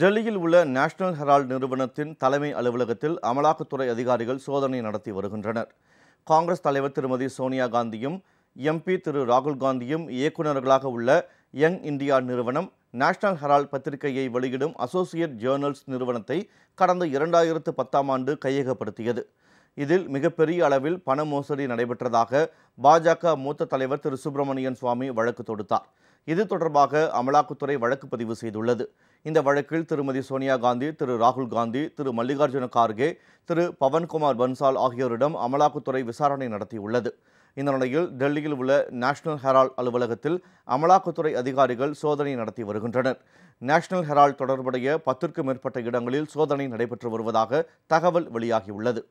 டெல்லியில் உள்ள national Herald நிறுவனத்தின் தலைமை அலுவலகத்தில் அமலாக்கத்துறை அதிகாரிகள் சோதனை நடத்தி வருகின்றனர் காங்கிரஸ் தலைவர் திருமதி சோனியா காந்தியும் எம்பி திரு ராகுல் காந்தியும் இயக்குநர்களாக உள்ள யங் இந்தியா நிறுவனம் நேஷனல் ஹெரால்ட் பத்திரிகையை வெளியிடும் அசோசியேட் ஜேர்னல்ஸ் நிறுவனத்தை கடந்த இரண்டாயிரத்து பத்தாம் ஆண்டு கையகப்படுத்தியது இதில் மிகப்பெரிய அளவில் பண மோசடி நடைபெற்றதாக பாஜக மூத்த தலைவர் திரு சுப்பிரமணியன் சுவாமி வழக்கு தொடுத்தார் இது தொடர்பாக அமலாக்கத்துறை வழக்கு பதிவு செய்துள்ளது இந்த வழக்கில் திருமதி சோனியா காந்தி திரு ராகுல் காந்தி திரு மல்லிகார்ஜுன கார்கே திரு பவன்குமார் பன்சால் ஆகியோரிடம் அமலாக்கத்துறை விசாரணை நடத்தியுள்ளது இந்த நிலையில் டெல்லியில் உள்ள நேஷனல் ஹெரால்ட் அலுவலகத்தில் அமலாக்கத்துறை அதிகாரிகள் சோதனை நடத்தி வருகின்றனர் நேஷனல் ஹெரால்ட் தொடர்புடைய பத்திற்கும் மேற்பட்ட இடங்களில் சோதனை நடைபெற்று வருவதாக தகவல் வெளியாகியுள்ளது